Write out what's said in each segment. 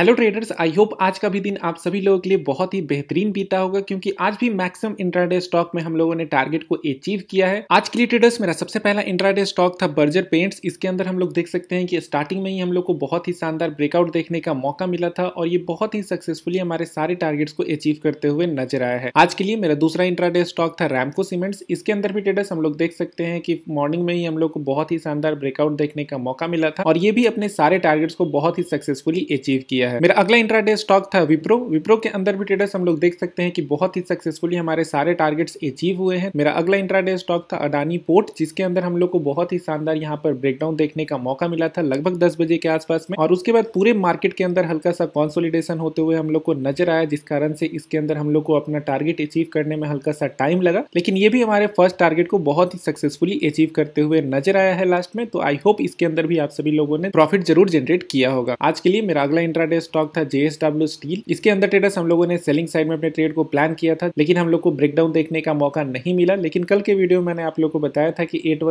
hello traders I hope आज का भी दिन आप सभी लोगों के लिए बहुत ही बेहतरीन बीता होगा क्योंकि आज भी मैक्सिमम इंट्राडे स्टॉक में हम लोगों ने टारगेट को अचीव किया है आज के लिए ट्रेडर्स मेरा सबसे पहला इंट्राडे स्टॉक था बर्जर पेंट्स इसके अंदर हम लोग देख सकते हैं कि स्टार्टिंग में ही हम लोग को बहुत ही शानदार ब्रेकआउट देखने का मौका मिला था और ये बहुत ही सक्सेसफुली हमारे सारे टारगेट्स को अचीव करते हुए नजर आया है आज के लिए मेरा दूसरा इंट्राडे स्टॉक था रैमको सीमेंट्स इसके अंदर भी ट्रेडर्स हम लोग देख सकते हैं कि मॉर्निंग में ही हम लोग को बहुत ही शानदार ब्रेकआउट देखने का मौका मिला था और ये भी अपने सारे टारगेट्स को बहुत ही सक्सेसफुली अचीव किया गया है मेरा अगला इंट्राडे स्टॉक था विप्रो विप्रो के अंदर भी ट्रेडर्स हम लोग देख सकते हैं कि बहुत ही सक्सेसफुली हमारे सारे टारगेट्स अचीव हुए हैं मेरा अगला इंट्राडे स्टॉक था अडानी पोर्ट जिसके अंदर हम लोग को बहुत ही शानदार यहाँ पर ब्रेकडाउन देखने का मौका मिला था लगभग दस बजे के आसपास में और उसके बाद पूरे मार्केट के अंदर हल्का सा कॉन्सोलिडेशन होते हुए हम लोग को नजर आया जिस कारण से इसके अंदर हम लोग को अपना टारगेट अचीव करने में हल्का सा टाइम लगा लेकिन ये भी हमारे फर्स्ट टारगेट को बहुत ही सक्सेसफुली अचीव करते हुए नजर आया है लास्ट में तो आई होप इसके अंदर भी आप सभी लोगों ने प्रॉफिट जरूर जनरेट किया होगा आज के लिए मेरा अगला इंट्राडे पे स्टॉक था जेएसडब्ल्यू स्टील इसके अंदर ट्रेडर्स हम लोगों ने सेलिंग साइड में अपने ट्रेड को प्लान किया था लेकिन हम लोग को ब्रेकडाउन देखने का मौका नहीं मिला लेकिन कल के वीडियो मैंने आप लोग को बताया था कि एट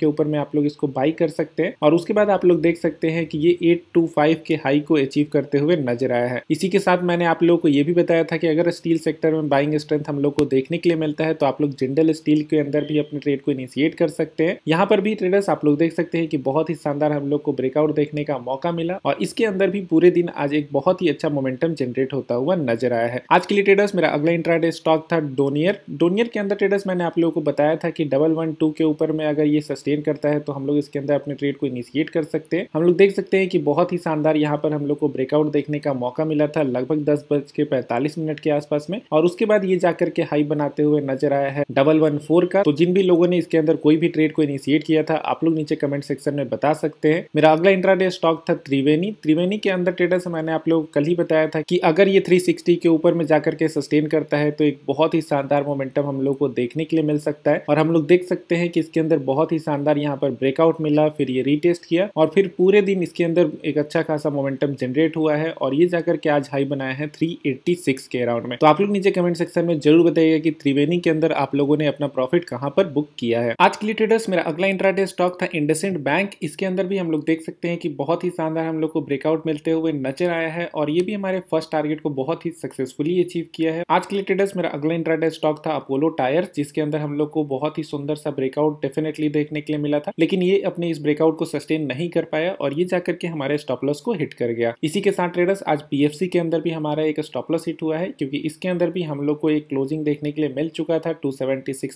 के ऊपर में आप लोग इसको बाई कर सकते हैं और उसके बाद आप लोग देख सकते हैं कि ये एट के हाई को अचीव करते हुए नजर आया है इसी के साथ मैंने आप लोग को यह भी बताया था कि अगर स्टील सेक्टर में बाइंग स्ट्रेंथ हम लोग को देखने के लिए मिलता है तो आप लोग जिंडल स्टील के अंदर भी अपने ट्रेड को इनिशिएट कर सकते हैं यहाँ पर भी ट्रेडर्स आप लोग देख सकते हैं कि बहुत ही शानदार हम लोग को ब्रेकआउट देखने का मौका मिला और इसके अंदर भी पूरे दिन आज एक बहुत ही अच्छा मोमेंटम जनरेट होता हुआ नजर आया है आज के लिए ट्रेडर्स मेरा अगला इंट्राडे स्टॉक था डोनियर डोनियर के अंदर ट्रेडर्स मैंने आप लोगों को बताया था कि डबल वन टू के ऊपर में अगर ये सस्टेन करता है तो हम लोग इसके अंदर अपने ट्रेड को इनिशिएट कर सकते हैं हम लोग देख सकते हैं कि बहुत ही शानदार यहाँ पर हम लोग को ब्रेकआउट देखने का मौका मिला था लगभग दस बज के पैंतालीस मिनट के आसपास में और उसके बाद ये जाकर के हाई बनाते हुए नजर आया है डबल वन फोर का तो जिन भी लोगों ने इसके अंदर कोई भी ट्रेड को इनिशिएट किया था आप लोग नीचे कमेंट सेक्शन में बता सकते हैं मेरा अगला इंट्राडे स्टॉक था त्रिवेणी त्रिवेणी के अंदर ट्रेडर्स हमारे मैंने आप लोग कल ही बताया था कि अगर ये 360 के ऊपर में जाकर के सस्टेन करता है तो एक बहुत ही शानदार मोमेंटम हम लोग को देखने के लिए मिल सकता है और हम लोग देख सकते हैं कि इसके अंदर बहुत ही शानदार यहाँ पर ब्रेकआउट मिला फिर ये रीटेस्ट किया और फिर पूरे दिन इसके अंदर एक अच्छा खासा मोमेंटम जनरेट हुआ है और ये जाकर के आज हाई बनाया है थ्री के अराउंड में तो आप लोग नीचे कमेंट सेक्शन में जरूर बताइएगा की त्रिवेणी के अंदर आप लोगों ने अपना प्रॉफिट कहाँ पर बुक किया है आज के लिए ट्रेडर्स मेरा अगला इंट्राडे स्टॉक था इंडसेंट बैंक इसके अंदर भी हम लोग देख सकते हैं कि बहुत ही शानदार हम लोग को ब्रेकआउट मिलते हुए नजर आया है और ये भी हमारे फर्स्ट टारगेट को बहुत ही सक्सेसफुली अचीव किया है आज के लिए ट्रेडर्स मेरा अगला इंट्राडे स्टॉक था अपोलो टायर जिसके अंदर हम लोग को बहुत ही सुंदर सा ब्रेकआउट डेफिनेटली देखने के लिए मिला था लेकिन ये अपने इस ब्रेकआउट को सस्टेन नहीं कर पाया और ये जाकर के हमारे स्टॉपलॉस को हिट कर गया इसी के साथ ट्रेडर्स आज पी के अंदर भी हमारा एक स्टॉपलॉस हिट हुआ है क्योंकि इसके अंदर भी हम लोग को एक क्लोजिंग देखने के लिए मिल चुका था टू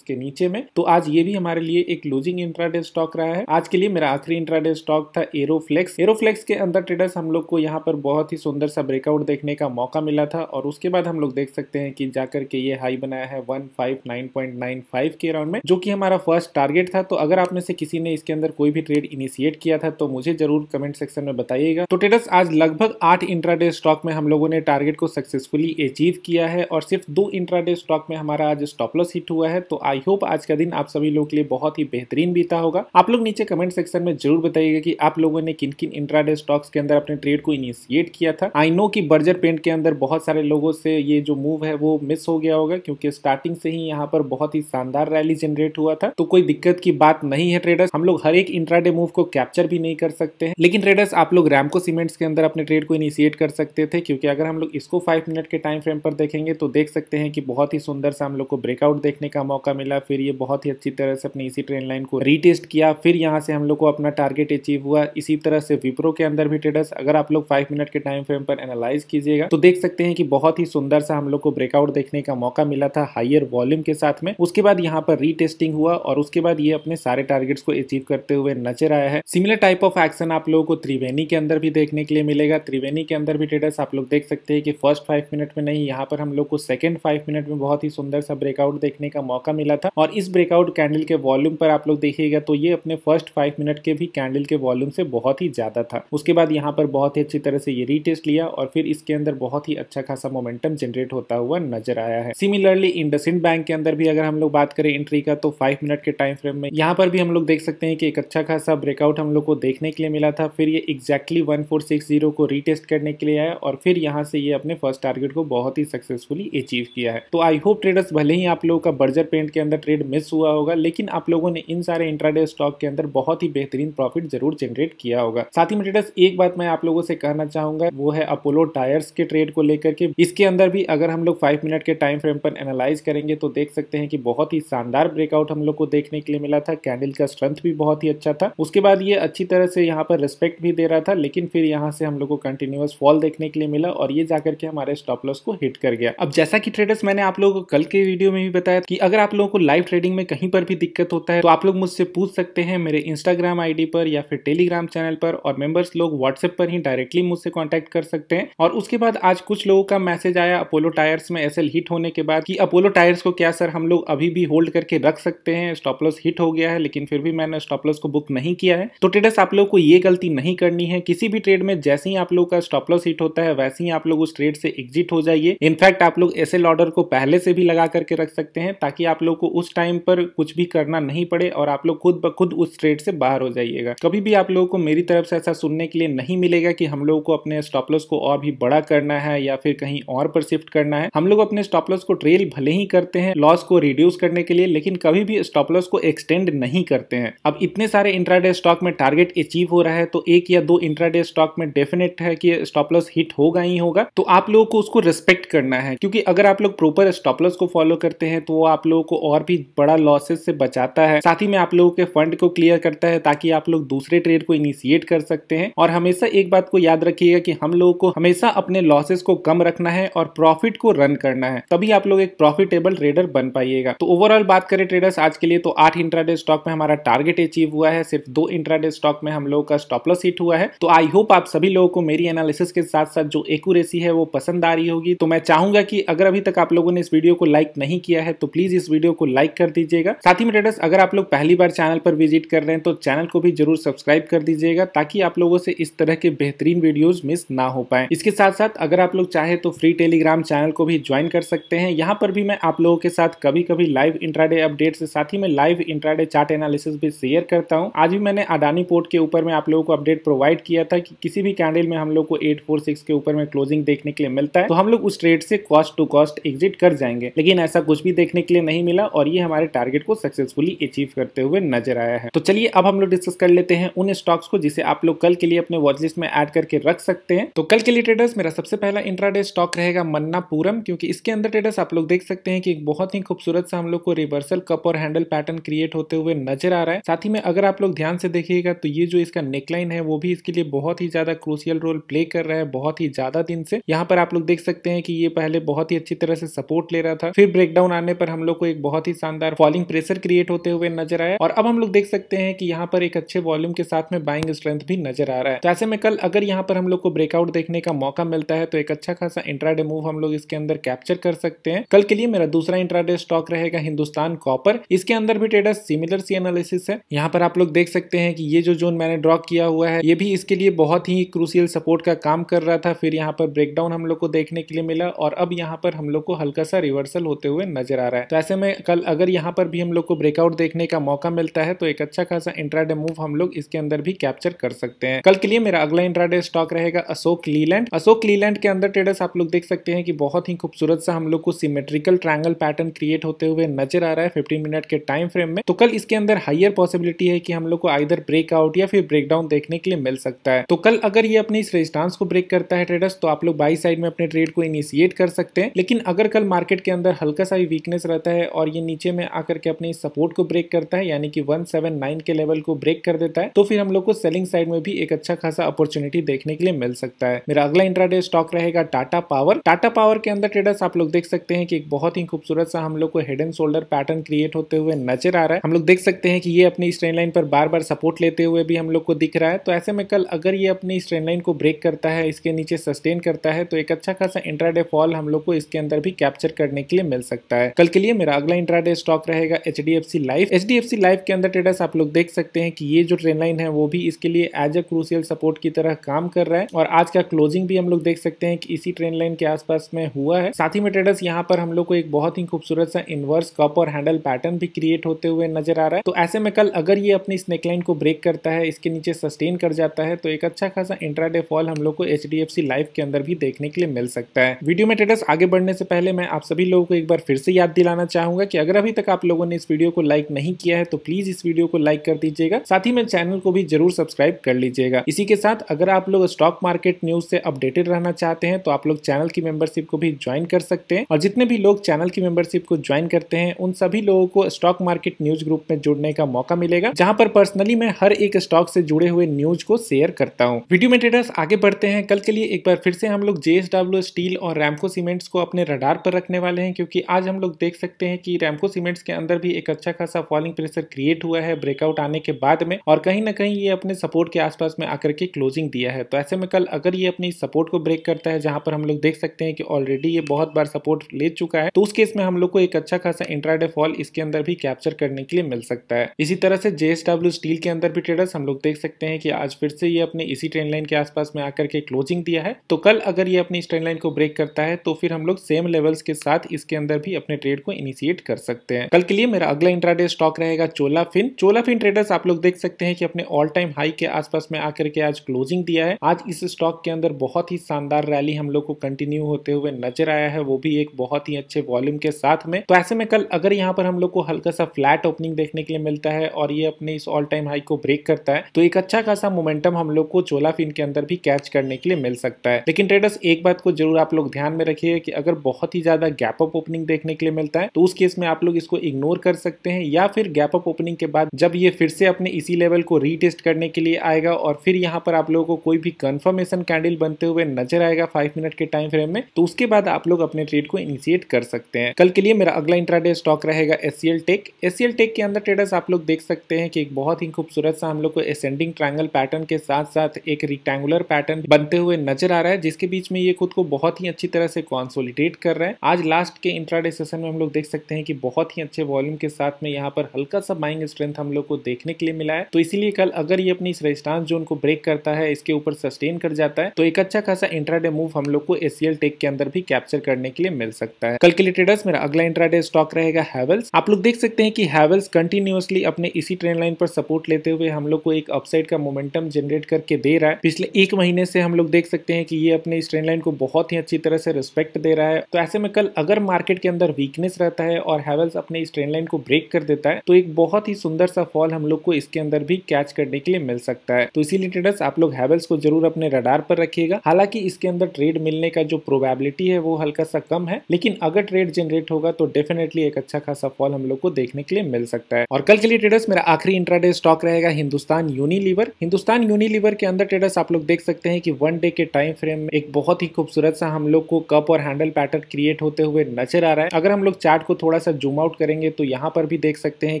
के नीचे में तो आज ये भी हमारे लिए एक क्लोजिंग इंट्राडे स्टॉक रहा है आज के लिए मेरा आखिरी इंट्राडे स्टॉक था एरोफ्लेक्स एरोफ्लेक्स के अंदर ट्रेडर्स हम लोग को यहाँ पर बहुत बहुत ही सुंदर सा ब्रेकआउट देखने का मौका मिला था और उसके बाद हम लोग देख सकते हैं कि जाकर के ये हाई बनाया है 159.95 के राउंड में जो कि हमारा फर्स्ट टारगेट था तो अगर आप में से किसी ने इसके अंदर कोई भी ट्रेड इनिशिएट किया था तो मुझे जरूर कमेंट सेक्शन में बताइएगा तो टेटस आज लगभग आठ इंट्राडे स्टॉक में हम लोगों ने टारगेट को सक्सेसफुली अचीव किया है और सिर्फ दो इंट्राडे स्टॉक में हमारा आज स्टॉपलॉस हिट हुआ है तो आई होप आज का दिन आप सभी लोग के लिए बहुत ही बेहतरीन बीता होगा आप लोग नीचे कमेंट सेक्शन में जरूर बताइएगा कि आप लोगों ने किन किन इंट्राडे स्टॉक्स के अंदर अपने ट्रेड को इनिशिएट क्रिएट किया था आई नो कि बर्जर पेंट के अंदर बहुत सारे लोगों से ये जो मूव है वो मिस हो गया होगा क्योंकि स्टार्टिंग से ही यहाँ पर बहुत ही शानदार रैली जनरेट हुआ था तो कोई दिक्कत की बात नहीं है ट्रेडर्स हम लोग हर एक इंट्राडे मूव को कैप्चर भी नहीं कर सकते हैं लेकिन ट्रेडर्स आप लोग रैमको सीमेंट्स के अंदर अपने ट्रेड को इनिशिएट कर सकते थे क्योंकि अगर हम लोग इसको फाइव मिनट के टाइम फ्रेम पर देखेंगे तो देख सकते हैं कि बहुत ही सुंदर सा हम लोग को ब्रेकआउट देखने का मौका मिला फिर ये बहुत ही अच्छी तरह से अपनी इसी ट्रेन लाइन को रीटेस्ट किया फिर यहाँ से हम लोग को अपना टारगेट अचीव हुआ इसी तरह से विप्रो के अंदर भी ट्रेडर्स अगर आप लोग फाइव मिनट के टाइम फ्रेम पर एनालाइज कीजिएगा तो देख सकते हैं कि बहुत ही सुंदर सा हम लोग को ब्रेकआउट देखने का मौका मिला था हाइयर वॉल्यूम के साथ में उसके बाद यहाँ पर रीटेस्टिंग हुआ और उसके बाद ये अपने सारे टारगेट्स को अचीव करते हुए नजर आया है सिमिलर टाइप ऑफ एक्शन आप लोगों को त्रिवेणी के अंदर भी देखने के लिए मिलेगा त्रिवेणी के अंदर भी ट्रेडर्स आप लोग देख सकते हैं कि फर्स्ट फाइव मिनट में नहीं यहाँ पर हम लोग को सेकंड फाइव मिनट में बहुत ही सुंदर सा ब्रेकआउट देखने का मौका मिला था और इस ब्रेकआउट कैंडल के वॉल्यूम पर आप लोग देखिएगा तो ये अपने फर्स्ट फाइव मिनट के भी कैंडल के वॉल्यूम से बहुत ही ज्यादा था उसके बाद यहाँ पर बहुत ही अच्छी तरह से ये रीटेस्ट लिया और फिर इसके अंदर बहुत ही अच्छा खासा मोमेंटम जनरेट होता हुआ नजर आया है सिमिलरली इंडसिन बैंक के अंदर भी अगर हम लोग बात करें एंट्री का तो फाइव मिनट के टाइम फ्रेम में यहाँ पर भी हम लोग देख सकते हैं कि एक अच्छा खासा ब्रेकआउट हम लोग को देखने के लिए मिला था फिर ये एक्जैक्टली वन को रीटेस्ट करने के लिए आया और फिर यहाँ से ये अपने फर्स्ट टारगेट को बहुत ही सक्सेसफुली अचीव किया है तो आई होप ट्रेडर्स भले ही आप लोगों का बर्जर पेंट के अंदर ट्रेड मिस हुआ होगा लेकिन आप लोगों ने इन सारे इंट्राडे स्टॉक के अंदर बहुत ही बेहतरीन प्रॉफिट जरूर जनरेट किया होगा साथ ही में ट्रेडर्स एक बात मैं आप लोगों से कहना चाहूंगा चाहूंगा वो है अपोलो टायर्स के ट्रेड को लेकर के इसके अंदर भी अगर हम लोग फाइव मिनट के टाइम फ्रेम पर एनालाइज करेंगे तो देख सकते हैं कि बहुत ही शानदार ब्रेकआउट हम लोग को देखने के लिए मिला था कैंडल का स्ट्रेंथ भी बहुत ही अच्छा था उसके बाद ये अच्छी तरह से यहाँ पर रिस्पेक्ट भी दे रहा था लेकिन फिर यहाँ से हम लोग को कंटिन्यूस फॉल देखने के लिए मिला और ये जाकर के हमारे स्टॉप लॉस को हिट कर गया अब जैसा की ट्रेडर्स मैंने आप लोगों को कल के वीडियो में भी बताया कि अगर आप लोगों को लाइव ट्रेडिंग में कहीं पर भी दिक्कत होता है तो आप लोग मुझसे पूछ सकते हैं मेरे इंस्टाग्राम आईडी पर या फिर टेलीग्राम चैनल पर और मेंबर्स लोग व्हाट्सएप पर ही डायरेक्टली मुझसे कॉन्टेक्ट कर सकते हैं और उसके बाद आज कुछ लोगों का मैसेज आया अपोलो टायर्स में एस हिट होने के बाद कि अपोलो टायर्स को क्या सर हम लोग अभी भी होल्ड करके रख सकते हैं स्टॉपलॉस हिट हो गया है लेकिन फिर भी मैंने स्टॉपलॉस को बुक नहीं किया है तो ट्रेडर्स आप लोग को ये गलती नहीं करनी है किसी भी ट्रेड में जैसे ही आप लोग का स्टॉपलॉस हिट होता है वैसे ही आप लोग उस ट्रेड से एग्जिट हो जाइए इनफैक्ट आप लोग एस ऑर्डर को पहले से भी लगा करके रख सकते हैं ताकि आप लोग को उस टाइम पर कुछ भी करना नहीं पड़े और आप लोग खुद ब खुद उस ट्रेड से बाहर हो जाइएगा कभी भी आप लोगों को मेरी तरफ से ऐसा सुनने के लिए नहीं मिलेगा कि हम लोगों को अपने अपने स्टॉप लॉस को और भी बड़ा करना है या फिर कहीं और पर शिफ्ट करना है हम लोग अपने स्टॉप लॉस को ट्रेल भले ही करते हैं लॉस को रिड्यूस करने के लिए लेकिन कभी भी स्टॉप लॉस को एक्सटेंड नहीं करते हैं अब इतने सारे इंट्राडे स्टॉक में टारगेट अचीव हो रहा है तो एक या दो इंट्राडे स्टॉक में डेफिनेट है कि स्टॉप लॉस हिट होगा ही होगा तो आप लोगों को उसको रिस्पेक्ट करना है क्योंकि अगर आप लोग प्रॉपर स्टॉप लॉस को फॉलो करते हैं तो वो आप लोगों को और भी बड़ा लॉसेस से बचाता है साथ ही में आप लोगों के फंड को क्लियर करता है ताकि आप लोग दूसरे ट्रेड को इनिशिएट कर सकते हैं और हमेशा एक बात को याद रखिएगा कि हम लोगों को हमेशा अपने लॉसेस को कम रखना है और प्रॉफिट को रन करना है तभी आप लोग एक प्रॉफिटेबल ट्रेडर बन पाइएगा तो ओवरऑल बात करें ट्रेडर्स आज के लिए तो आठ इंट्राडे स्टॉक में हमारा टारगेट अचीव हुआ है सिर्फ दो इंट्राडे स्टॉक में हम लोगों का स्टॉपलॉस हिट हुआ है तो आई होप आप सभी लोगों को मेरी एनालिसिस के साथ साथ जो एक्यूरेसी है वो पसंद आ रही होगी तो मैं चाहूंगा कि अगर अभी तक आप लोगों ने इस वीडियो को लाइक नहीं किया है तो प्लीज इस वीडियो को लाइक कर दीजिएगा साथ ही में ट्रेडर्स अगर आप लोग पहली बार चैनल पर विजिट कर रहे हैं तो चैनल को भी जरूर सब्सक्राइब कर दीजिएगा ताकि आप लोगों से इस तरह के बेहतरीन वीडियोज मिस ना हो पाए इसके साथ साथ अगर आप लोग चाहे तो फ्री टेलीग्राम चैनल को भी ज्वाइन कर सकते हैं यहाँ पर भी मैं आप लोगों के साथ कभी कभी लाइव इंट्राडे अपडेट से साथ ही में लाइव इंट्राडे चार्ट एनालिसिस भी शेयर करता हूँ आज भी मैंने अडानी पोर्ट के ऊपर में आप लोगों को अपडेट प्रोवाइड किया था कि किसी भी कैंडल में हम लोग को एट के ऊपर में क्लोजिंग देखने के लिए मिलता है तो हम लोग उस ट्रेड से कॉस्ट टू कॉस्ट एग्जिट कर जाएंगे लेकिन ऐसा कुछ भी देखने के लिए नहीं मिला और ये हमारे टारगेट को सक्सेसफुली अचीव करते हुए नजर आया है तो चलिए अब हम लोग डिस्कस कर लेते हैं उन स्टॉक्स को जिसे आप लोग कल के लिए अपने वॉचलिस्ट में एड करके रख सकते सकते हैं तो कल के लिए ट्रेडर्स मेरा सबसे पहला इंट्राडे स्टॉक रहेगा मन्नापुरम क्योंकि इसके अंदर ट्रेडर्स आप लोग देख सकते हैं कि एक बहुत ही खूबसूरत सा हम लोग को रिवर्सल कप और हैंडल पैटर्न क्रिएट होते हुए नजर आ रहा है साथ ही में अगर आप लोग ध्यान से देखिएगा तो ये जो इसका नेकलाइन है वो भी इसके लिए बहुत ही ज्यादा क्रूसियल रोल प्ले कर रहा है बहुत ही ज्यादा दिन से यहाँ पर आप लोग देख सकते हैं कि ये पहले बहुत ही अच्छी तरह से सपोर्ट ले रहा था फिर ब्रेकडाउन आने पर हम लोग को एक बहुत ही शानदार फॉलिंग प्रेशर क्रिएट होते हुए नजर आया और अब हम लोग देख सकते हैं कि यहाँ पर एक अच्छे वॉल्यूम के साथ में बाइंग स्ट्रेंथ भी नजर आ रहा है तो ऐसे में कल अगर यहाँ पर हम लोग को ब्रेकआउट देखने का मौका मिलता है तो एक अच्छा खासा इंट्राडे मूव हम लोग इसके अंदर कैप्चर कर सकते हैं कल के लिए मेरा दूसरा इंट्राडे स्टॉक रहेगा हिंदुस्तान कॉपर इसके अंदर भी ट्रेडर सिमिलर सी एनालिसिस है यहाँ पर आप लोग देख सकते हैं कि ये जो जोन मैंने ड्रॉ किया हुआ है ये भी इसके लिए बहुत ही क्रूसियल सपोर्ट का काम कर रहा था फिर यहाँ पर ब्रेकडाउन हम लोग को देखने के लिए मिला और अब यहाँ पर हम लोग को हल्का सा रिवर्सल होते हुए नजर आ रहा है तो ऐसे में कल अगर यहाँ पर भी हम लोग को ब्रेकआउट देखने का मौका मिलता है तो एक अच्छा खासा इंट्राडे मूव हम लोग इसके अंदर भी कैप्चर कर सकते हैं कल के लिए मेरा अगला इंट्राडे स्टॉक रहेगा रहेगा अशोक लीलैंड अशोक लीलैंड के अंदर ट्रेडर्स आप लोग देख सकते हैं कि बहुत ही खूबसूरत सा हम लोग को सिमेट्रिकल ट्रायंगल पैटर्न क्रिएट होते हुए नजर आ रहा है फिफ्टीन मिनट के टाइम फ्रेम में तो कल इसके अंदर हाइयर पॉसिबिलिटी है कि हम लोग को आइधर ब्रेकआउट या फिर ब्रेकडाउन देखने के लिए मिल सकता है तो कल अगर ये अपने इस रेजिस्टांस को ब्रेक करता है ट्रेडर्स तो आप लोग बाई साइड में अपने ट्रेड को इनिशिएट कर सकते हैं लेकिन अगर कल मार्केट के अंदर हल्का सा भी वीकनेस रहता है और ये नीचे में आकर के अपने सपोर्ट को ब्रेक करता है यानी कि 179 के लेवल को ब्रेक कर देता है तो फिर हम लोग को सेलिंग साइड में भी एक अच्छा खासा अपॉर्चुनिटी देखने के लिए मिल सकता है मेरा अगला इंट्राडे स्टॉक रहेगा टाटा पावर टाटा पावर के अंदर ट्रेडर्स आप लोग देख सकते हैं कि एक बहुत ही खूबसूरत सा हम लोग को head and shoulder pattern create होते हुए नजर आ रहा है हम लोग देख सकते हैं कि ये अपनी स्ट्रेन लाइन पर बार बार सपोर्ट लेते हुए भी हम लोग को दिख रहा है तो ऐसे में कल अगर ये अपनी स्ट्रेन लाइन को ब्रेक करता है इसके नीचे सस्टेन करता है तो एक अच्छा खासा इंट्राडे फॉल हम लोग को इसके अंदर भी कैप्चर करने के लिए मिल सकता है कल के लिए मेरा अगला इंट्राडे स्टॉक रहेगा H D F C life H D F C life के अंदर ट्रेडर्स आप लोग देख सकते हैं कि ये जो ट्रेन लाइन है वो भी इसके लिए एज अ क्रूसियल सपोर्ट की तरह काम कर रहा है और आज का क्लोजिंग भी हम लोग देख सकते हैं कि इसी ट्रेंड लाइन के आसपास में हुआ है साथ ही में ट्रेडर्स यहाँ पर हम लोग को एक बहुत ही खूबसूरत सा इनवर्स कप और हैंडल पैटर्न भी क्रिएट होते हुए नजर आ रहा है तो ऐसे में कल अगर ये अपनी स्नेक लाइन को ब्रेक करता है इसके नीचे सस्टेन कर जाता है तो एक अच्छा खासा इंट्रा फॉल हम लोग को एच लाइफ के अंदर भी देखने के लिए मिल सकता है वीडियो में ट्रेडर्स आगे बढ़ने से पहले मैं आप सभी लोगों को एक बार फिर से याद दिलाना चाहूंगा कि अगर अभी तक आप लोगों ने इस वीडियो को लाइक नहीं किया है तो प्लीज इस वीडियो को लाइक कर दीजिएगा साथ ही में चैनल को भी जरूर सब्सक्राइब कर लीजिएगा इसी के साथ अगर आप लोग स्टॉक मार्केट न्यूज से अपडेटेड रहना चाहते हैं तो आप लोग चैनल की मेंबरशिप को भी ज्वाइन कर सकते हैं और जितने भी लोग चैनल की मेंबरशिप को ज्वाइन करते हैं उन सभी लोगों को स्टॉक मार्केट न्यूज ग्रुप में जुड़ने का मौका मिलेगा जहां पर पर्सनली मैं हर एक स्टॉक से जुड़े हुए न्यूज को शेयर करता हूँ वीडियो में ट्रेडर्स आगे बढ़ते हैं कल के लिए एक बार फिर से हम लोग जेएसडब्ल्यू स्टील और रैमको सीमेंट्स को अपने रडार पर रखने वाले हैं क्योंकि आज हम लोग देख सकते हैं कि रैमको सीमेंट्स के अंदर भी एक अच्छा खासा फॉलिंग प्रेशर क्रिएट हुआ है ब्रेकआउट आने के बाद में और कहीं ना कहीं ये अपने सपोर्ट के आसपास में आकर के क्लोजिंग दिया है तो ऐसे में कल अगर ये अपनी सपोर्ट को ब्रेक करता है जहां पर हम लोग देख सकते हैं कि ऑलरेडी ये बहुत बार सपोर्ट ले चुका है तो उस केस में हम लोग को एक अच्छा खासा इंट्राडे फॉल इसके अंदर भी कैप्चर करने के लिए मिल सकता है इसी तरह से जेएसडब्ल्यू स्टील के अंदर भी ट्रेडर्स हम लोग देख सकते हैं कि आज फिर से ये अपने इसी ट्रेन लाइन के आसपास में आकर के क्लोजिंग दिया है तो कल अगर ये अपनी इस ट्रेन लाइन को ब्रेक करता है तो फिर हम लोग सेम लेवल्स के साथ इसके अंदर भी अपने ट्रेड को इनिशिएट कर सकते हैं कल के लिए मेरा अगला इंट्राडे स्टॉक रहेगा Chola fin Chola fin traders आप लोग देख सकते हैं कि अपने ऑल टाइम हाई के आसपास में आकर के आज क्लोजिंग दिया है आज इस स्टॉक के अंदर बहुत ही शानदार रैली हम लोग को कंटिन्यू होते हुए नजर आया है वो भी एक बहुत ही अच्छे वॉल्यूम के साथ में तो ऐसे में कल अगर यहाँ पर हम लोग को हल्का सा फ्लैट ओपनिंग देखने के लिए मिलता है और ये अपने इस ऑल टाइम हाई को ब्रेक करता है तो एक अच्छा खासा मोमेंटम हम लोग को चोला फिन के अंदर भी कैच करने के लिए मिल सकता है लेकिन ट्रेडर्स एक बात को जरूर आप लोग ध्यान में रखिए कि अगर बहुत ही ज्यादा गैप अप ओपनिंग देखने के लिए मिलता है तो उस केस में आप लोग इसको इग्नोर कर सकते हैं या फिर गैप अप ओपनिंग के बाद जब ये फिर से अपने इसी लेवल को रीटेस्ट करने के लिए आएगा और फिर यहाँ पर आप लोगों को कोई भी कन्फर्म कंफर्मेशन कैंडल बनते हुए नजर आएगा फाइव मिनट के टाइम फ्रेम में तो उसके बाद आप लोग अपने ट्रेड को इनिशिएट कर सकते हैं कल के लिए मेरा अगला इंट्राडे स्टॉक रहेगा एस टेक एस टेक के अंदर ट्रेडर्स आप लोग देख सकते हैं कि एक बहुत ही खूबसूरत सा हम लोग को एसेंडिंग ट्राइंगल पैटर्न के साथ साथ एक रिक्टेंगुलर पैटर्न बनते हुए नजर आ रहा है जिसके बीच में ये खुद को बहुत ही अच्छी तरह से कॉन्सोलिडेट कर रहे हैं आज लास्ट के इंट्राडे सेशन में हम लोग देख सकते हैं कि बहुत ही अच्छे वॉल्यूम के साथ में यहाँ पर हल्का सा बाइंग स्ट्रेंथ हम लोग को देखने के लिए मिला है तो इसीलिए कल अगर ये अपनी इस रेजिस्टांस जोन को ब्रेक करता है इसके ऊपर सस्टेन मेंटेन कर जाता है तो एक अच्छा खासा इंट्राडे मूव हम लोग को एसीएल टेक के अंदर भी कैप्चर करने के लिए मिल सकता है कल मेरा अगला इंट्राडे स्टॉक रहेगा हैवल्स आप लोग देख सकते हैं कि हैवल्स कंटिन्यूअसली अपने इसी ट्रेन लाइन पर सपोर्ट लेते हुए हम लोग को एक अपसाइड का मोमेंटम जनरेट करके दे रहा है पिछले एक महीने से हम लोग देख सकते हैं कि ये अपने इस ट्रेन लाइन को बहुत ही अच्छी तरह से रिस्पेक्ट दे रहा है तो ऐसे में कल अगर मार्केट के अंदर वीकनेस रहता है और हैवल्स अपने इस ट्रेन लाइन को ब्रेक कर देता है तो एक बहुत ही सुंदर सा फॉल हम लोग को इसके अंदर भी कैच करने के लिए मिल सकता है तो इसीलिए ट्रेडर्स आप लोग हैवल्स को जरूर अपने अपने रडार पर रखिएगा हालांकि इसके अंदर ट्रेड मिलने का जो प्रोबेबिलिटी है वो हल्का सा कम है लेकिन अगर ट्रेड जनरेट होगा तो डेफिनेटली एक अच्छा खासा फॉल हम लोग को देखने के लिए मिल सकता है और कल के लिए ट्रेडर्स मेरा आखिरी इंट्राडे स्टॉक रहेगा हिंदुस्तान यूनिलीवर हिंदुस्तान यूनिलीवर के अंदर ट्रेडर्स आप लोग देख सकते हैं कि वन डे के टाइम फ्रेम में एक बहुत ही खूबसूरत सा हम लोग को कप और हैंडल पैटर्न क्रिएट होते हुए नजर आ रहा है अगर हम लोग चार्ट को थोड़ा सा जूम आउट करेंगे तो यहाँ पर भी देख सकते हैं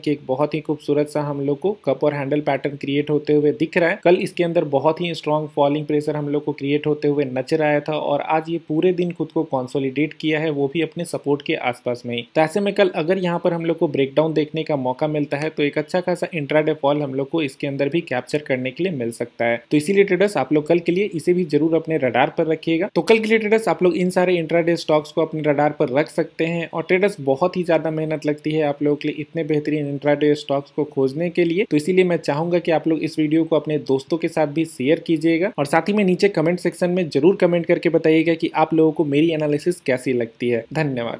कि एक बहुत ही खूबसूरत सा हम लोग को कप और हैंडल पैटर्न क्रिएट होते हुए दिख रहा है कल इसके अंदर बहुत ही स्ट्रॉन्ग फॉलिंग प्रेशर हम लोग को क्रिएट होते हुए नजर आया था और आज ये पूरे दिन खुद को कॉन्सोलिडेट किया है वो भी अपने सपोर्ट के आसपास में ही तो ऐसे में कल अगर यहाँ पर हम लोग को ब्रेकडाउन देखने का मौका मिलता है तो एक अच्छा खासा इंट्राडे फॉल हम लोग को इसके अंदर भी कैप्चर करने के लिए मिल सकता है तो इसीलिए ट्रेडर्स आप लोग कल के लिए इसे भी जरूर अपने रडार पर रखिएगा तो कल के लिए ट्रेडर्स आप लोग इन सारे इंट्राडे स्टॉक्स को अपने रडार पर रख सकते हैं और ट्रेडर्स बहुत ही ज्यादा मेहनत लगती है आप लोगों के लिए इतने बेहतरीन इंट्राडे स्टॉक्स को खोजने के लिए तो इसीलिए मैं चाहूंगा कि आप लोग इस वीडियो को अपने दोस्तों के साथ भी शेयर कीजिएगा और साथ साथ ही में नीचे कमेंट सेक्शन में जरूर कमेंट करके बताइएगा कि आप लोगों को मेरी एनालिसिस कैसी लगती है धन्यवाद